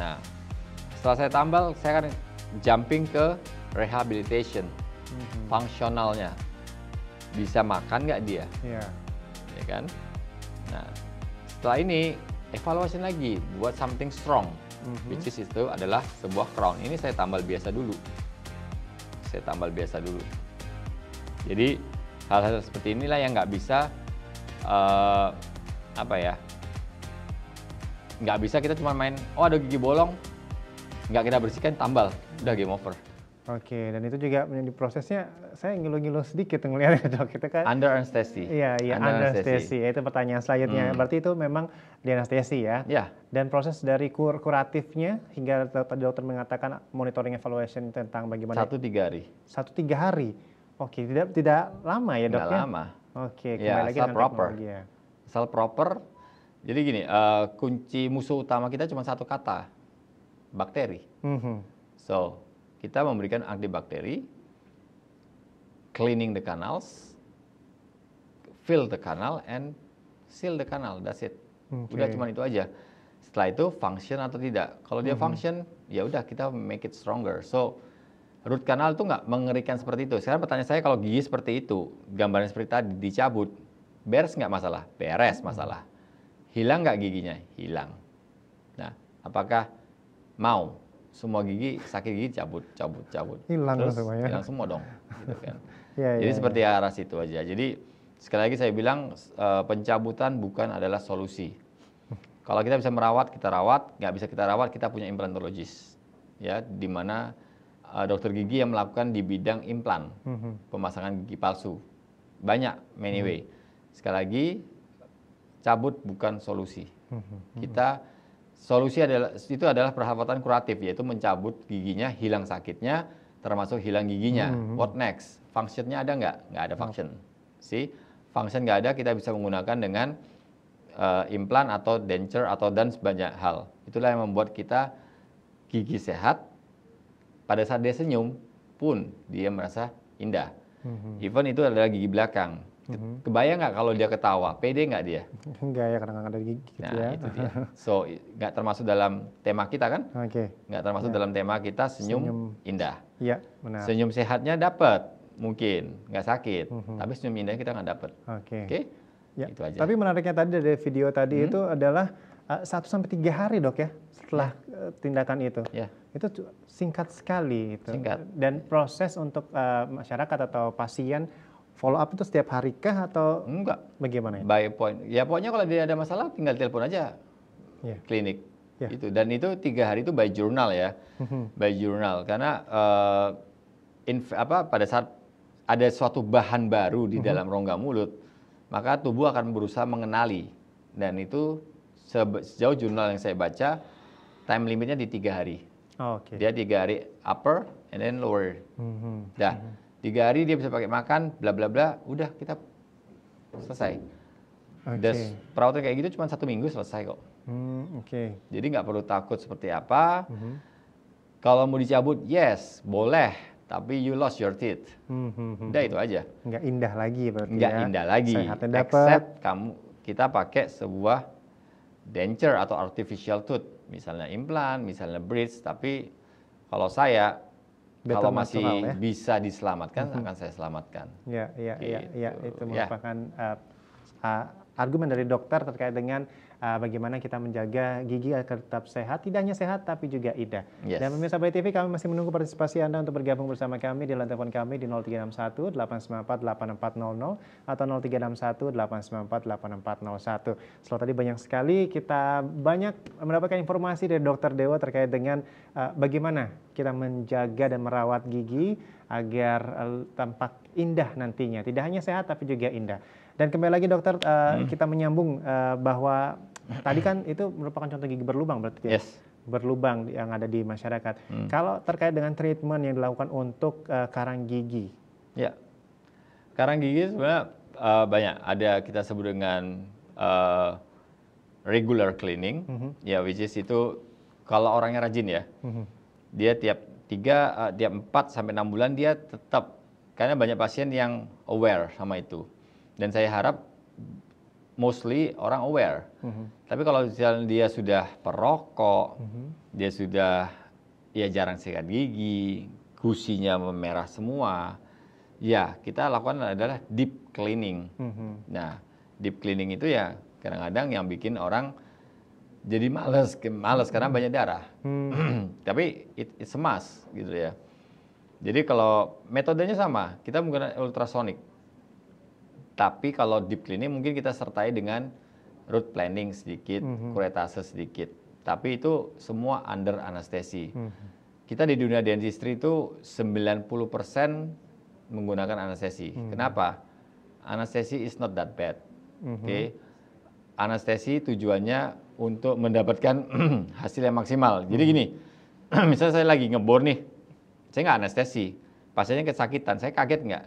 Nah, setelah saya tambal, saya akan jumping ke rehabilitation, mm-hmm. fungsionalnya. Bisa makan nggak dia? Yeah. Ya iya kan? Nah, setelah ini evaluasi lagi, buat something strong. Mm-hmm. Which is itu adalah sebuah crown. Ini saya tambal biasa dulu. Saya tambal biasa dulu. Jadi hal-hal seperti inilah yang nggak bisa uh, apa ya? Nggak bisa kita cuma main, oh ada gigi bolong, nggak kita bersihkan tambal udah game over Oke, okay, dan itu juga menjadi prosesnya saya ngilu-ngilu sedikit ngelihatnya dok [LAUGHS] kita kan. Under anestesi. Iya, iya under, under anesthesi. Ya, itu pertanyaan selanjutnya. Hmm. Berarti itu memang di anestesi ya. Iya. Yeah. Dan proses dari kur kuratifnya hingga dokter, dokter mengatakan monitoring evaluation tentang bagaimana. Satu tiga hari. Satu tiga hari. Oke, okay, tidak tidak lama ya dok? Tidak ya? lama. Oke, okay, iya, kembali ya, lagi dengan proper. ya. Asal proper. Jadi gini, uh, kunci musuh utama kita cuma satu kata, bakteri. Mm-hmm. So kita memberikan antibakteri, cleaning the canals, fill the canal and seal the canal. That's it. Okay. Udah cuma itu aja. Setelah itu function atau tidak. Kalau dia mm-hmm. function, ya udah kita make it stronger. So root canal itu nggak mengerikan seperti itu. Sekarang pertanyaan saya kalau gigi seperti itu, gambarnya seperti tadi dicabut, beres nggak masalah? Beres masalah. Mm-hmm. Hilang nggak giginya? Hilang. Nah, apakah mau semua gigi sakit gigi cabut cabut cabut hilang terus semuanya. hilang semua dong [LAUGHS] gitu kan ya, jadi ya, seperti iya. arah situ aja jadi sekali lagi saya bilang eh, pencabutan bukan adalah solusi kalau kita bisa merawat kita rawat nggak bisa kita rawat kita punya implantologis ya di mana eh, dokter gigi yang melakukan di bidang implan mhm. pemasangan gigi palsu banyak many mhm. way sekali lagi cabut bukan solusi mm-hmm. kita Solusi adalah itu adalah perawatan kuratif yaitu mencabut giginya, hilang sakitnya, termasuk hilang giginya. Hmm. hmm. What next? Functionnya ada nggak? Nggak ada hmm. function. Si function nggak ada kita bisa menggunakan dengan uh, eh, implan atau denture atau dan sebanyak hal. Itulah yang membuat kita gigi sehat. Pada saat dia senyum pun dia merasa indah. Hmm. hmm. Even itu adalah gigi belakang Mm-hmm. Kebayang nggak kalau dia ketawa? Pede nggak dia? Enggak ya, kadang-kadang ada gigi gitu nah, ya. Itu dia. [LAUGHS] So, nggak termasuk dalam tema kita kan? Oke. Okay. Nggak termasuk ya. dalam tema kita senyum, senyum. indah. Iya, benar. Senyum sehatnya dapat mungkin, nggak sakit. Mm Tapi senyum indah kita nggak dapat. Oke. Okay. Oke? Okay? Ya. Itu aja. Tapi menariknya tadi dari video tadi hmm. itu adalah eh, satu sampai tiga hari dok ya setelah uh, tindakan itu. Ya. Itu singkat sekali itu. Singkat. Dan proses untuk uh, masyarakat atau pasien follow up itu setiap hari kah atau enggak bagaimana ya? By point. Ya pokoknya kalau dia ada masalah tinggal telepon aja yeah. klinik. Yeah. Itu dan itu tiga hari itu by jurnal ya, mhm. by jurnal karena uh, inf, apa pada saat ada suatu bahan baru di mhm. dalam rongga mulut maka tubuh akan berusaha mengenali dan itu sejauh jurnal yang saya baca time limitnya di tiga hari. Oh, okay. Dia tiga hari upper and then lower. Mm -hmm. Dah. Mm -hmm tiga hari dia bisa pakai makan bla bla bla udah kita selesai okay. perawatan kayak gitu cuma satu minggu selesai kok hmm, oke okay. jadi nggak perlu takut seperti apa mm-hmm. kalau mau dicabut yes boleh tapi you lost your teeth mm-hmm. udah hmm. itu aja nggak indah lagi berarti nggak ya. indah lagi Sehatnya dapet. except kamu kita pakai sebuah denture atau artificial tooth misalnya implant, misalnya bridge tapi kalau saya Betul kalau masih natural, ya? bisa diselamatkan hmm. akan saya selamatkan. Ya, ya, gitu. ya, ya gitu. itu ya. merupakan ya. Uh, uh, argumen dari dokter terkait dengan uh, bagaimana kita menjaga gigi agar tetap sehat, tidak hanya sehat tapi juga indah. Yes. Dan pemirsa Bali TV kami masih menunggu partisipasi Anda untuk bergabung bersama kami di telepon kami di 0361 894 8400 atau 0361 894 8401. Setelah tadi banyak sekali kita banyak mendapatkan informasi dari Dokter Dewa terkait dengan uh, bagaimana kita menjaga dan merawat gigi agar uh, tampak indah nantinya. Tidak hanya sehat tapi juga indah. Dan kembali lagi dokter, uh, hmm. kita menyambung uh, bahwa Tadi kan itu merupakan contoh gigi berlubang berarti ya. Yes. Berlubang yang ada di masyarakat. Hmm. Kalau terkait dengan treatment yang dilakukan untuk uh, karang gigi. Ya. Karang gigi sebenarnya uh, banyak. Ada kita sebut dengan uh, regular cleaning. Mm -hmm. Ya, which is itu kalau orangnya rajin ya. Mm -hmm. Dia tiap tiga uh, tiap empat sampai enam bulan dia tetap karena banyak pasien yang aware sama itu. Dan saya harap mostly orang aware. Mm-hmm. Tapi kalau misalnya dia sudah perokok, mm-hmm. dia sudah ya jarang sikat gigi, gusinya memerah semua, ya kita lakukan adalah deep cleaning. Mm-hmm. Nah, deep cleaning itu ya kadang-kadang yang bikin orang jadi males, males karena mm-hmm. banyak darah. Hmm. [CLEARS THROAT] Tapi it, it's a must gitu ya. Jadi kalau metodenya sama, kita menggunakan ultrasonik. Tapi kalau deep cleaning mungkin kita sertai dengan root planning sedikit, mm-hmm. kuretase sedikit. Tapi itu semua under anestesi. Mm-hmm. Kita di dunia dentistry itu 90% menggunakan anestesi. Mm-hmm. Kenapa? Anestesi is not that bad. Mm-hmm. Oke. Okay? Anestesi tujuannya untuk mendapatkan [CLEARS THROAT] hasil yang maksimal. Jadi mm-hmm. gini, [CLEARS THROAT] misalnya saya lagi ngebor nih, saya nggak anestesi, pasiennya kesakitan, saya kaget nggak?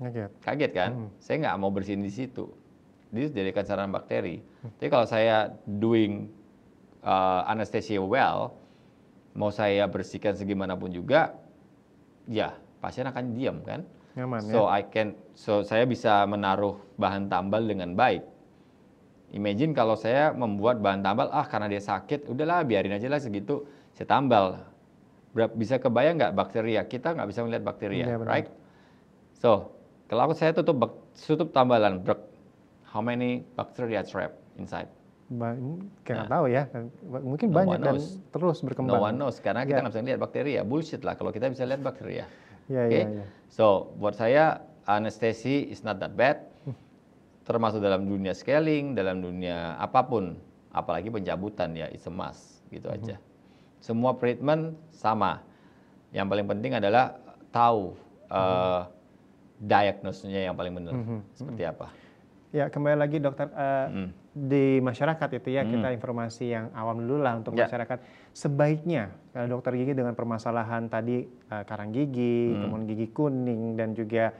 Kaget. Kaget kan? Hmm. Saya nggak mau bersihin di situ. Jadi dijadikan sarang bakteri. Hmm. Tapi kalau saya doing uh, anestesia well, mau saya bersihkan segimanapun juga, ya pasien akan diam kan? Nyaman so ya. I can, so saya bisa menaruh bahan tambal dengan baik. Imagine kalau saya membuat bahan tambal, ah karena dia sakit, udahlah biarin aja lah segitu, saya tambal. Bisa kebayang nggak bakteria? Kita nggak bisa melihat bakteria, ya, right? So, kalau aku saya tutup tutup tambalan, brek. How many bacteria trap inside? Ba hmm, kita nah. tahu ya, mungkin no banyak dan terus berkembang. No one knows karena kita ya. nggak yeah. bisa lihat bakteri ya. bullshit lah. Kalau kita bisa lihat bakteria, yeah, oke. Okay? Ya, yeah, yeah. So buat saya anestesi is not that bad, [LAUGHS] termasuk dalam dunia scaling, dalam dunia apapun, apalagi pencabutan ya it's a must gitu mm -hmm. aja. Semua treatment sama. Yang paling penting adalah tahu. Mm -hmm. uh, diagnosenya yang paling benar mm -hmm. seperti apa? Ya kembali lagi dokter uh, mm. di masyarakat itu ya mm. kita mhm. informasi yang awam dulu lah untuk yeah. masyarakat sebaiknya kalau dokter gigi dengan permasalahan tadi uh, karang gigi, mm. kemudian gigi kuning dan juga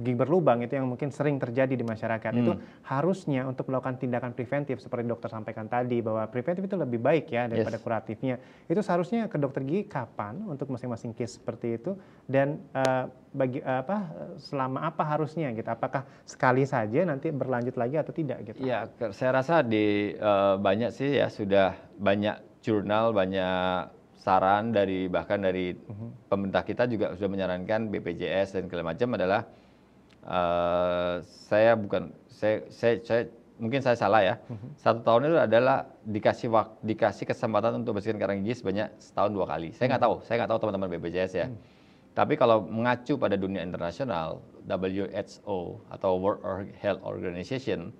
gigi berlubang itu yang mungkin sering terjadi di masyarakat hmm. itu harusnya untuk melakukan tindakan preventif seperti dokter sampaikan tadi bahwa preventif itu lebih baik ya daripada yes. kuratifnya itu seharusnya ke dokter gigi kapan untuk masing-masing case seperti itu dan uh, bagi uh, apa selama apa harusnya gitu apakah sekali saja nanti berlanjut lagi atau tidak gitu ya saya rasa di uh, banyak sih ya sudah banyak jurnal banyak saran dari bahkan dari hmm. pemerintah kita juga sudah menyarankan BPJS dan segala macam adalah Eh, saya bukan saya, saya saya mungkin saya salah ya. Mhm. Satu tahun itu adalah dikasih wak, dikasih kesempatan untuk bersihkan karang gigi sebanyak setahun dua kali. Saya nggak mhm. tahu, saya nggak tahu teman-teman BPJS ya. Mhm. Tapi kalau mengacu pada dunia internasional, WHO atau World Health Organization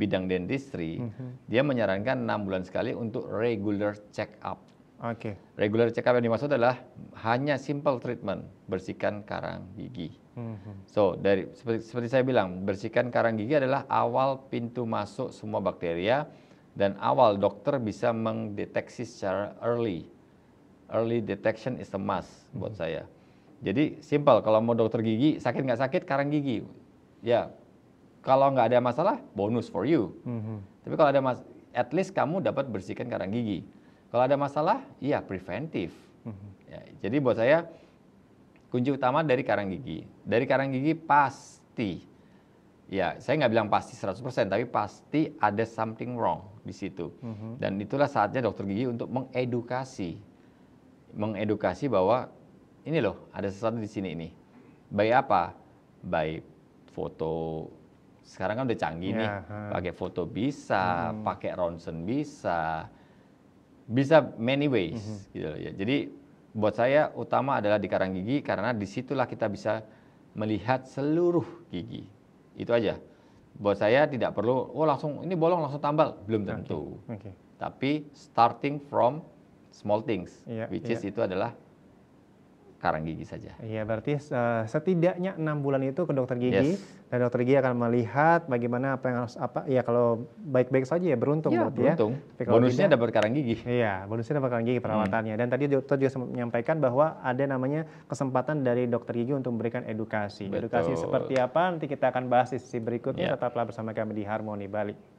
bidang dentistry, hmm. dia menyarankan enam bulan sekali untuk regular check up. Oke. Okay. Regular check up yang dimaksud adalah hanya simple treatment, bersihkan karang gigi So dari seperti, seperti saya bilang bersihkan karang gigi adalah awal pintu masuk semua bakteria dan awal dokter bisa mendeteksi secara early. Early detection is a must hmm. buat saya. Jadi simpel kalau mau dokter gigi sakit nggak sakit karang gigi ya kalau nggak ada masalah bonus for you. Hmm. Tapi kalau ada mas at least kamu dapat bersihkan karang gigi. Kalau ada masalah iya preventif. Hmm. Ya, jadi buat saya kunci utama dari karang gigi. Dari karang gigi pasti, ya saya nggak bilang pasti 100%, tapi pasti ada something wrong di situ. Mm -hmm. Dan itulah saatnya dokter gigi untuk mengedukasi. Mengedukasi bahwa ini loh ada sesuatu di sini ini. Baik apa? Baik foto, sekarang kan udah canggih yeah, nih, ya, huh. pakai foto bisa, hmm. pakai ronsen bisa, bisa many ways mm -hmm. gitu ya. Jadi buat saya utama adalah di karang gigi karena disitulah kita bisa melihat seluruh gigi. Itu aja. Buat saya tidak perlu, oh langsung ini bolong langsung tambal, belum tentu. Okay. Okay. Tapi starting from small things, yeah, which yeah. is iya. itu adalah karang gigi saja. Iya, berarti uh, setidaknya enam bulan itu ke dokter gigi yes. dan dokter gigi akan melihat bagaimana apa yang harus apa ya kalau baik-baik saja ya beruntung iya, ya, berarti beruntung. ya. Tapi bonusnya tidak, dapat karang gigi. Iya, bonusnya dapat karang gigi perawatannya. Hmm. Dan tadi dokter juga menyampaikan bahwa ada namanya kesempatan dari dokter gigi untuk memberikan edukasi. Betul. Edukasi seperti apa nanti kita akan bahas di sisi berikutnya. Ya. Tetaplah bersama kami di Harmoni Bali.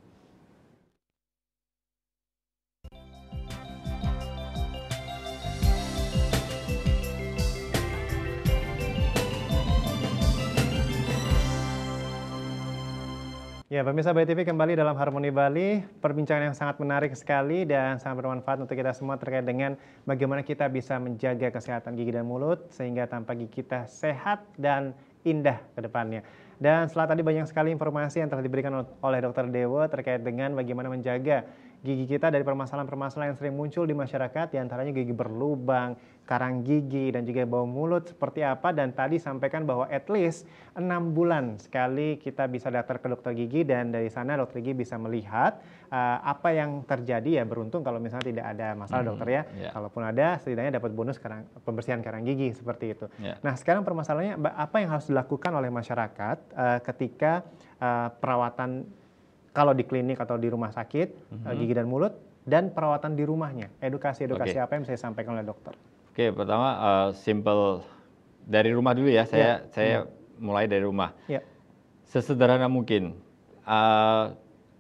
Ya, pemirsa Bali TV kembali dalam Harmoni Bali. Perbincangan yang sangat menarik sekali dan sangat bermanfaat untuk kita semua terkait dengan bagaimana kita bisa menjaga kesehatan gigi dan mulut sehingga tampak gigi kita sehat dan indah ke depannya. Dan setelah tadi banyak sekali informasi yang telah diberikan oleh Dr. Dewo terkait dengan bagaimana menjaga gigi kita dari permasalahan-permasalahan yang sering muncul di masyarakat, diantaranya gigi berlubang, karang gigi, dan juga bau mulut seperti apa. Dan tadi sampaikan bahwa at least 6 bulan sekali kita bisa daftar ke dokter gigi dan dari sana dokter gigi bisa melihat uh, apa yang terjadi ya beruntung kalau misalnya tidak ada masalah hmm, dokter ya. Yeah. Kalaupun ada setidaknya dapat bonus karang, pembersihan karang gigi seperti itu. Yeah. Nah sekarang permasalahannya apa yang harus dilakukan oleh masyarakat uh, ketika uh, perawatan kalau di klinik atau di rumah sakit mm-hmm. Eh, gigi dan mulut dan perawatan di rumahnya. Edukasi-edukasi okay. apa yang saya sampaikan oleh dokter? Oke, okay, pertama uh, simple dari rumah dulu ya. Saya yeah. saya yeah. Mhm. mulai dari rumah. Yeah. Sesederhana mungkin. Uh,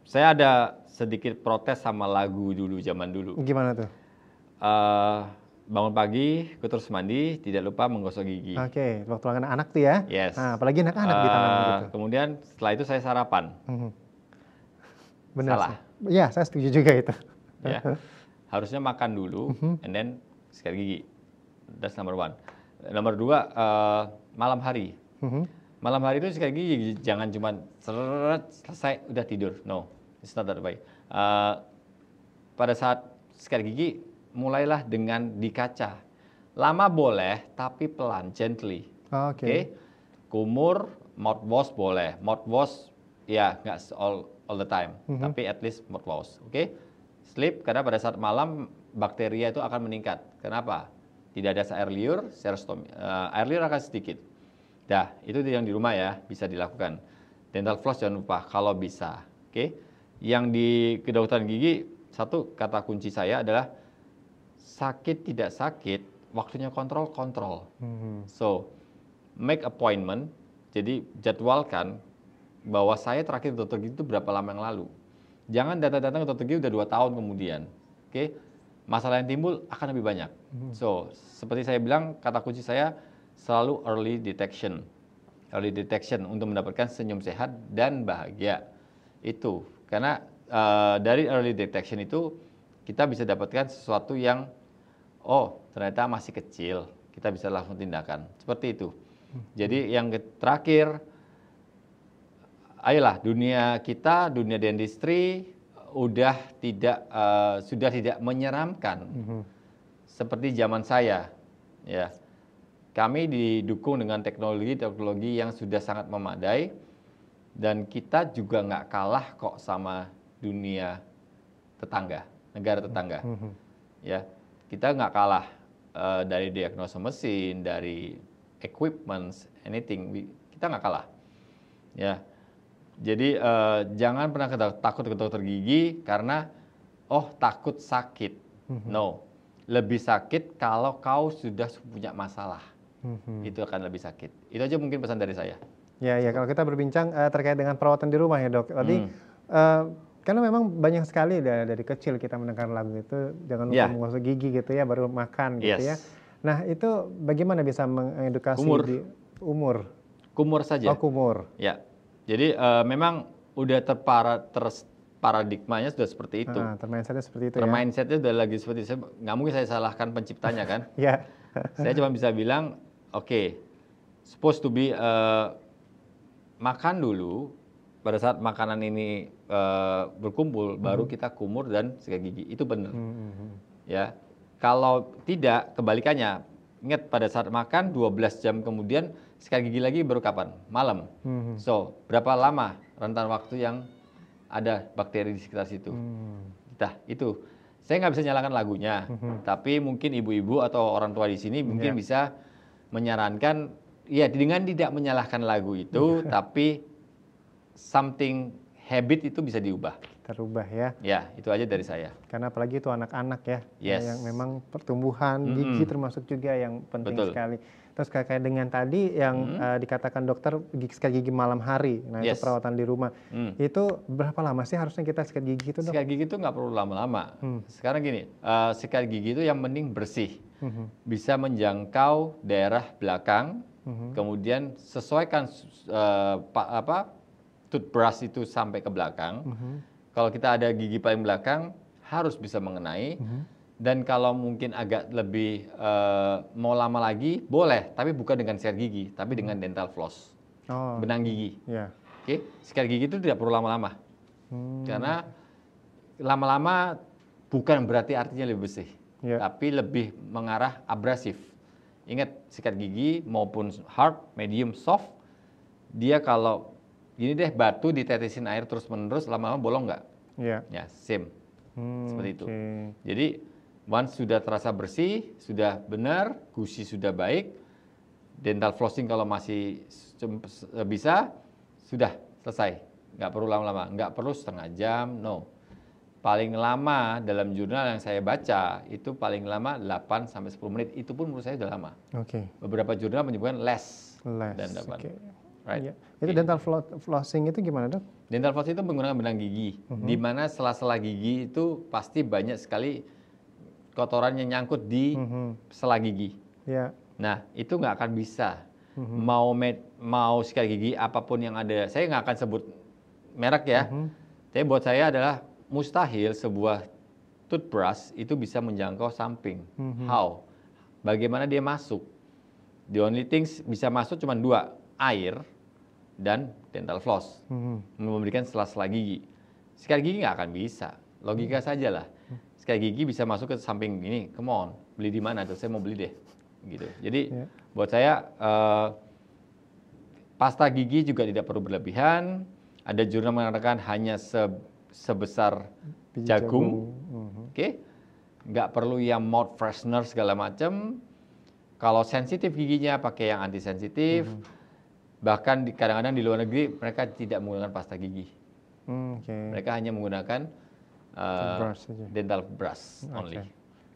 saya ada sedikit protes sama lagu dulu zaman dulu. Gimana tuh? Uh, bangun pagi, ku terus mandi, tidak lupa menggosok gigi. Oke, okay, waktu anak-anak tuh ya. Yes. Nah, apalagi anak-anak uh, di tangan gitu. Kemudian setelah itu saya sarapan. Mm -hmm Benar. Salah. Iya, saya setuju juga itu. Ya. Harusnya makan dulu, mm-hmm. and then sikat gigi. That's number one. Nomor dua, uh, malam hari. Mm-hmm. Malam hari itu sikat gigi, jangan cuma selesai, udah tidur. No, it's not that way. Uh, pada saat sikat gigi, mulailah dengan di kaca. Lama boleh, tapi pelan, gently. Oh, oke. Okay. Okay? Kumur, mouthwash boleh. Mouthwash, ya nggak all all the time, mm -hmm. tapi at least more close. Oke, okay? sleep karena pada saat malam bakteria itu akan meningkat. Kenapa? Tidak ada air liur, serostomi, uh, eh, air liur akan sedikit. Dah, itu yang di rumah ya bisa dilakukan. Dental floss jangan lupa kalau bisa. Oke, okay? yang di kedokteran gigi satu kata kunci saya adalah sakit tidak sakit waktunya kontrol kontrol. Mm -hmm. So make appointment, jadi jadwalkan bahwa saya terakhir ke dokter gigi itu berapa lama yang lalu. Jangan datang-datang ke dokter gigi udah dua tahun kemudian. Oke, okay? masalah yang timbul akan lebih banyak. Hmm. So, seperti saya bilang, kata kunci saya selalu early detection. Early detection untuk mendapatkan senyum sehat dan bahagia. Itu karena uh, dari early detection itu kita bisa dapatkan sesuatu yang oh, ternyata masih kecil. Kita bisa langsung tindakan. Seperti itu. Hmm. Jadi yang terakhir ayolah dunia kita, dunia dentistry udah tidak uh, sudah tidak menyeramkan mm -hmm. seperti zaman saya, ya. Kami didukung dengan teknologi-teknologi yang sudah sangat memadai dan kita juga nggak kalah kok sama dunia tetangga, negara tetangga, mm -hmm. ya. Kita nggak kalah uh, dari diagnosa mesin, dari equipments, anything, kita nggak kalah, ya jadi uh, jangan pernah takut ke dokter gigi karena oh takut sakit. Mhm. No, lebih sakit kalau kau sudah punya masalah. Mm-hmm. Itu akan lebih sakit. Itu aja mungkin pesan dari saya. Ya ya kalau kita berbincang uh, terkait dengan perawatan di rumah ya dok. Tadi mm. uh, karena memang banyak sekali dari, dari kecil kita mendengar lagu itu jangan lupa yeah. menggosok gigi gitu ya baru makan gitu yes. ya. Nah itu bagaimana bisa mengedukasi umur di umur? Kumur saja. Oh kumur. Ya jadi uh, memang udah terpara ter paradigmanya sudah seperti itu. Nah, termindsetnya seperti itu. Ya. Termindsetnya ya? sudah lagi seperti itu. Nggak mungkin saya salahkan penciptanya kan? [LAUGHS] Iya. saya cuma bisa bilang, oke, okay, supposed to be uh, makan dulu. Pada saat makanan ini uh, berkumpul, mm -hmm. baru kita kumur dan sikat gigi. Itu benar. Mm -hmm. Ya, kalau tidak kebalikannya. Ingat pada saat makan 12 jam kemudian Sekali gigi lagi baru kapan? Malam. Hmm. So, berapa lama rentan waktu yang ada bakteri di sekitar situ? Hmm. Nah, itu. Saya nggak bisa nyalakan lagunya, hmm. tapi mungkin ibu-ibu atau orang tua di sini mungkin yeah. bisa menyarankan, ya dengan tidak menyalahkan lagu itu, [LAUGHS] tapi something habit itu bisa diubah terubah ya. Ya, itu aja dari saya. Karena apalagi itu anak-anak ya, yes. yang memang pertumbuhan, gigi mm -hmm. termasuk juga yang penting Betul. sekali. Terus kayak dengan tadi yang hmm. uh, dikatakan dokter sikat gigi malam hari, nah yes. itu perawatan di rumah. Hmm. Itu berapa lama sih harusnya kita sikat gigi itu? Dok? Sikat gigi itu nggak perlu lama-lama. Hmm. Sekarang gini, uh, sikat gigi itu yang mending bersih, hmm. bisa menjangkau daerah belakang, hmm. kemudian sesuaikan uh, pa, apa toothbrush itu sampai ke belakang. Hmm. Kalau kita ada gigi paling belakang, harus bisa mengenai. Hmm dan kalau mungkin agak lebih uh, mau lama lagi, boleh, tapi bukan dengan sikat gigi, tapi dengan hmm. dental floss, oh. benang gigi. Yeah. Oke, okay? sikat gigi itu tidak perlu lama-lama, hmm. karena lama-lama bukan berarti artinya lebih bersih, yeah. tapi lebih mengarah abrasif. Ingat, sikat gigi maupun hard, medium, soft, dia kalau gini deh batu ditetesin air terus-menerus lama-lama bolong nggak? Yeah. Ya, same. Hmm, seperti itu. Okay. Jadi Once sudah terasa bersih, sudah benar, gusi sudah baik, dental flossing kalau masih eh, bisa, sudah selesai. Nggak perlu lama-lama, nggak perlu setengah jam, no. Paling lama dalam jurnal yang saya baca itu paling lama 8 sampai 10 menit. Itu pun menurut saya sudah lama. Oke. Okay. Beberapa jurnal menyebutkan less, less dan dapat. Okay. Right? Okay. Iya. Itu dental flossing itu gimana, Dok? Dental flossing itu menggunakan benang gigi. uh mhm. -huh. Di mana sela-sela gigi itu pasti banyak sekali kotoran yang nyangkut di mm-hmm. sela gigi. Yeah. Nah, itu nggak akan bisa. Mm-hmm. Mau mau sikat gigi apapun yang ada, saya nggak akan sebut merek ya. Mm-hmm. Tapi buat saya adalah mustahil sebuah toothbrush itu bisa menjangkau samping. Mm-hmm. How? Bagaimana dia masuk? The only things bisa masuk cuma dua, air dan dental floss. Mm-hmm. Memberikan sela-sela gigi. Sikat gigi nggak akan bisa. Logika mm-hmm. sajalah sikat gigi bisa masuk ke samping ini, come on, beli di mana tuh? Saya mau beli deh, gitu. Jadi yeah. buat saya uh, pasta gigi juga tidak perlu berlebihan. Ada jurnal mengatakan hanya se sebesar Biji jagung, jagung. Uh mhm. -huh. oke? Okay? Nggak perlu yang mouth freshener segala macam. Kalau sensitif giginya pakai yang anti sensitif. Uh mhm. -huh. Bahkan kadang-kadang di, di luar negeri mereka tidak menggunakan pasta gigi. Hmm, okay. Mereka hanya menggunakan Eh, brush dental brush only. Okay.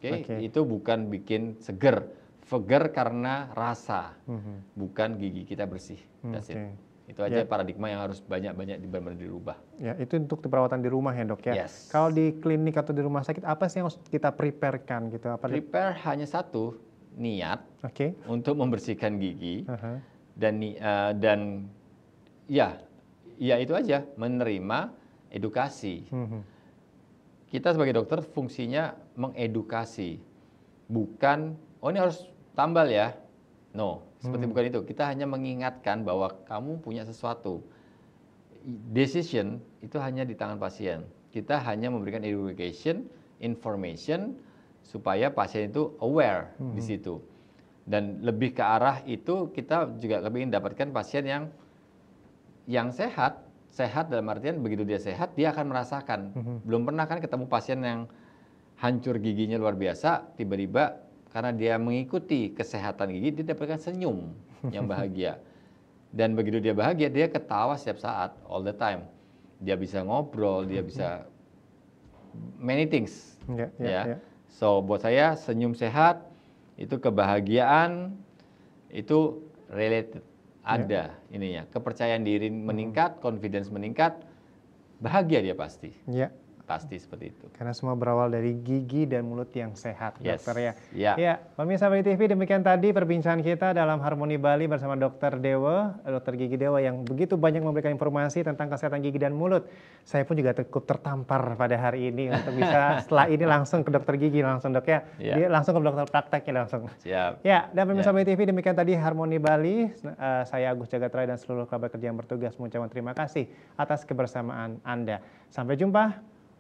Okay? okay, itu bukan bikin seger. Seger karena rasa, mm-hmm. bukan gigi kita bersih. That's okay. Itu aja yeah. paradigma yang harus banyak-banyak benar-benar dirubah. Ya, itu untuk perawatan di rumah ya, Dok ya. Yes. Kalau di klinik atau di rumah sakit apa sih yang harus kita prepare-kan gitu? Apa prepare hanya satu, niat. Oke. Okay. Untuk membersihkan gigi. Uh-huh. Dan uh, dan ya, ya itu aja, menerima edukasi. Uh-huh kita sebagai dokter fungsinya mengedukasi, bukan oh ini harus tambal ya. No, seperti hmm. bukan itu. Kita hanya mengingatkan bahwa kamu punya sesuatu. Decision itu hanya di tangan pasien. Kita hanya memberikan education, information supaya pasien itu aware hmm. di situ. Dan lebih ke arah itu kita juga lebih mendapatkan pasien yang yang sehat sehat dalam artian begitu dia sehat dia akan merasakan. Mm-hmm. Belum pernah kan ketemu pasien yang hancur giginya luar biasa tiba-tiba karena dia mengikuti kesehatan gigi dia dapatkan senyum [LAUGHS] yang bahagia. Dan begitu dia bahagia dia ketawa setiap saat all the time. Dia bisa ngobrol, dia mm-hmm. bisa many things. Yeah, yeah, ya. Yeah. Ya. Ya. So buat saya senyum sehat itu kebahagiaan itu related ada ya. ininya kepercayaan diri meningkat confidence meningkat bahagia dia pasti ya pasti seperti itu. Karena semua berawal dari gigi dan mulut yang sehat, yes. dokter ya. Ya. Ya, pemirsa Bali TV demikian tadi perbincangan kita dalam Harmoni Bali bersama Dokter Dewa, Dokter Gigi Dewa yang begitu banyak memberikan informasi tentang kesehatan gigi dan mulut. Saya pun juga cukup tertampar pada hari ini untuk bisa [LAUGHS] setelah ini langsung ke dokter gigi langsung dok ya. ya. Dia langsung ke dokter praktek ya langsung. Siap. Ya, dan pemirsa Bali ya. TV demikian tadi Harmoni Bali. Eh, saya Agus Jagatray dan seluruh kabar kerja yang bertugas mengucapkan terima kasih atas kebersamaan Anda. Sampai jumpa